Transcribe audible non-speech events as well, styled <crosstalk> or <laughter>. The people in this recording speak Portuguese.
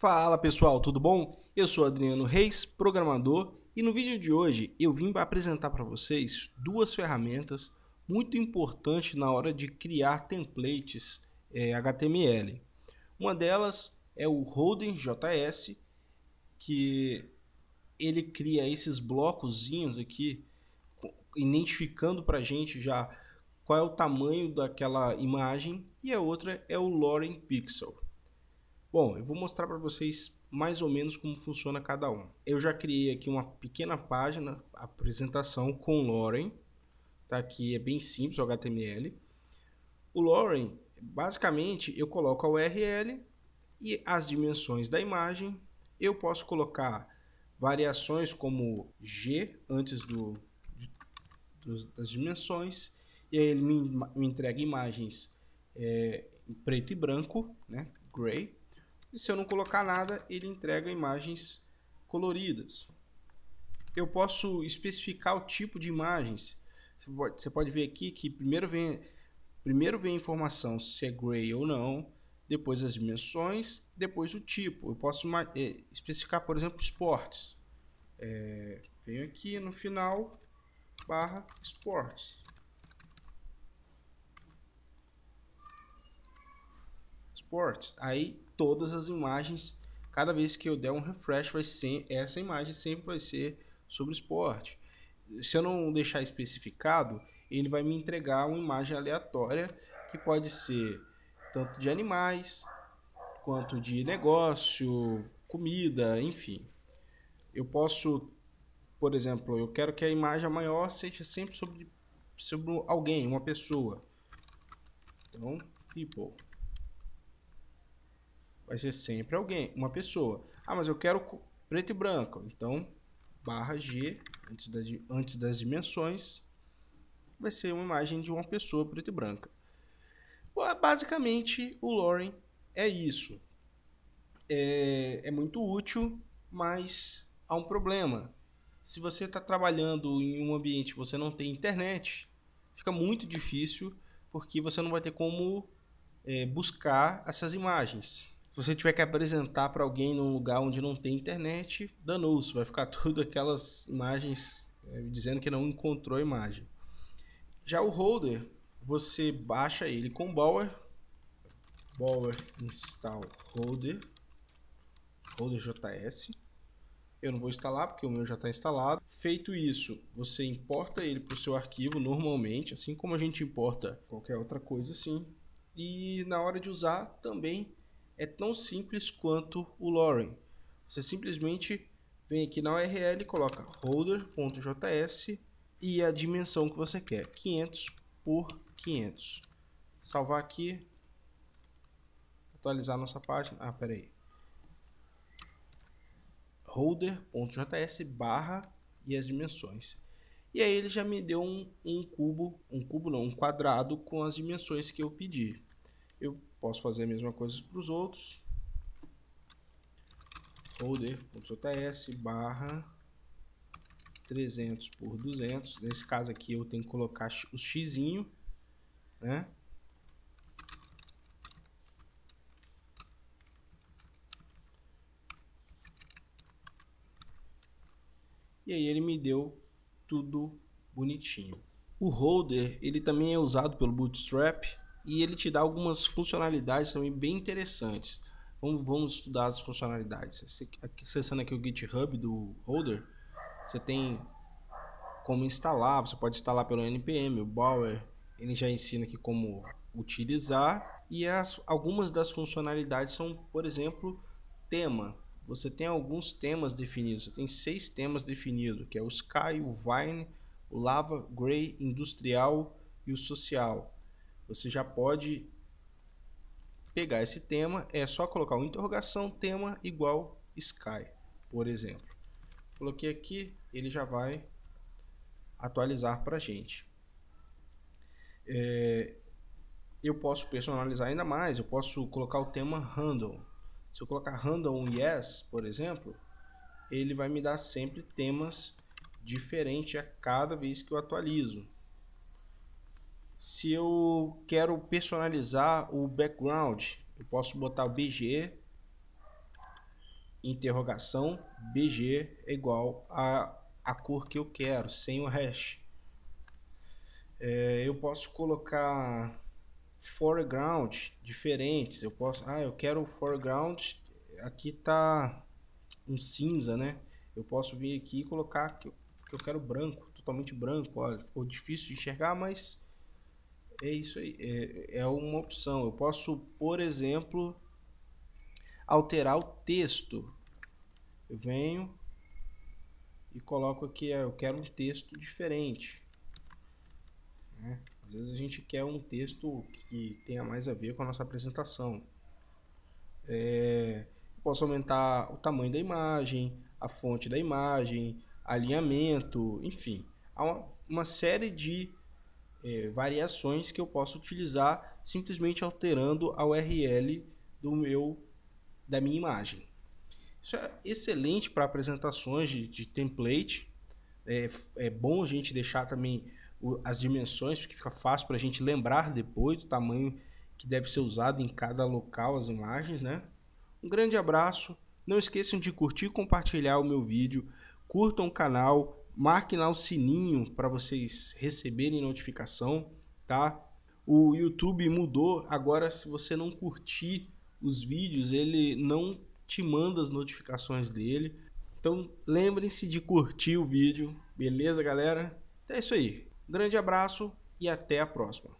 Fala pessoal, tudo bom? Eu sou Adriano Reis, programador, e no vídeo de hoje eu vim apresentar para vocês duas ferramentas muito importantes na hora de criar templates é, HTML. Uma delas é o Holden JS, que ele cria esses blocozinhos aqui, identificando para gente já qual é o tamanho daquela imagem, e a outra é o Loren Pixel. Bom, eu vou mostrar para vocês mais ou menos como funciona cada um. Eu já criei aqui uma pequena página, apresentação com Loren. Tá aqui, é bem simples o HTML. O Loren, basicamente, eu coloco a URL e as dimensões da imagem. Eu posso colocar variações como G antes do, das dimensões. E aí ele me, me entrega imagens é, em preto e branco, né? Gray e se eu não colocar nada, ele entrega imagens coloridas. Eu posso especificar o tipo de imagens. Você pode ver aqui que primeiro vem, primeiro vem a informação se é gray ou não, depois as dimensões, depois o tipo. Eu posso eh, especificar, por exemplo, esportes. É, venho aqui no final, barra esportes. Exports. Aí todas as imagens, cada vez que eu der um refresh, vai ser, essa imagem sempre vai ser sobre esporte. Se eu não deixar especificado, ele vai me entregar uma imagem aleatória que pode ser tanto de animais quanto de negócio, comida, enfim. Eu posso, por exemplo, eu quero que a imagem maior seja sempre sobre, sobre alguém, uma pessoa. Então, people vai ser sempre alguém, uma pessoa. Ah, mas eu quero preto e branco. Então, barra G, antes, da, antes das dimensões, vai ser uma imagem de uma pessoa preto e branca. Basicamente, o Loren é isso. É, é muito útil, mas há um problema. Se você está trabalhando em um ambiente que você não tem internet, fica muito difícil, porque você não vai ter como é, buscar essas imagens. Se você tiver que apresentar para alguém num lugar onde não tem internet, danou-se, vai ficar <laughs> tudo aquelas imagens é, dizendo que não encontrou a imagem. Já o holder, você baixa ele com bower, bower install holder, holder js. Eu não vou instalar porque o meu já está instalado. Feito isso, você importa ele para o seu arquivo normalmente, assim como a gente importa qualquer outra coisa assim. E na hora de usar também é tão simples quanto o Lorem. Você simplesmente vem aqui na URL, coloca holder.js e a dimensão que você quer, 500 por 500. Salvar aqui, atualizar nossa página. Ah, peraí. Holder.js barra e as dimensões. E aí ele já me deu um, um cubo, um cubo não, um quadrado com as dimensões que eu pedi. Eu Posso fazer a mesma coisa para os outros. Holder.js barra 300 por 200. Nesse caso aqui eu tenho que colocar o xizinho, né? E aí ele me deu tudo bonitinho. O holder, ele também é usado pelo Bootstrap, e ele te dá algumas funcionalidades também bem interessantes. Vamos, vamos estudar as funcionalidades. acessando aqui o GitHub do Holder, você tem como instalar, você pode instalar pelo npm, o Bower, ele já ensina aqui como utilizar e as, algumas das funcionalidades são, por exemplo, tema. Você tem alguns temas definidos, você tem seis temas definidos, que é o Sky, o Vine, o Lava, Gray, Industrial e o Social. Você já pode pegar esse tema, é só colocar uma interrogação, tema igual Sky, por exemplo. Coloquei aqui, ele já vai atualizar para a gente. É, eu posso personalizar ainda mais, eu posso colocar o tema handle Se eu colocar handle yes, por exemplo, ele vai me dar sempre temas diferentes a cada vez que eu atualizo se eu quero personalizar o background, eu posso botar BG interrogação BG é igual a a cor que eu quero, sem o hash. É, eu posso colocar foreground diferentes. Eu posso, ah, eu quero o foreground. Aqui tá um cinza, né? Eu posso vir aqui e colocar que eu, que eu quero branco, totalmente branco. Olha, ficou difícil de enxergar, mas é isso aí. É, é uma opção. Eu posso, por exemplo, alterar o texto. Eu venho e coloco aqui, ah, eu quero um texto diferente. Né? Às vezes a gente quer um texto que tenha mais a ver com a nossa apresentação. É, posso aumentar o tamanho da imagem, a fonte da imagem, alinhamento, enfim. Há uma, uma série de é, variações que eu posso utilizar simplesmente alterando a URL do meu da minha imagem. Isso é excelente para apresentações de, de template. É, é bom a gente deixar também o, as dimensões, porque fica fácil para a gente lembrar depois do tamanho que deve ser usado em cada local as imagens, né? Um grande abraço. Não esqueçam de curtir e compartilhar o meu vídeo. Curtam o canal, Marque lá o sininho para vocês receberem notificação, tá? O YouTube mudou, agora se você não curtir os vídeos, ele não te manda as notificações dele. Então, lembrem-se de curtir o vídeo, beleza, galera? Então é isso aí. Grande abraço e até a próxima.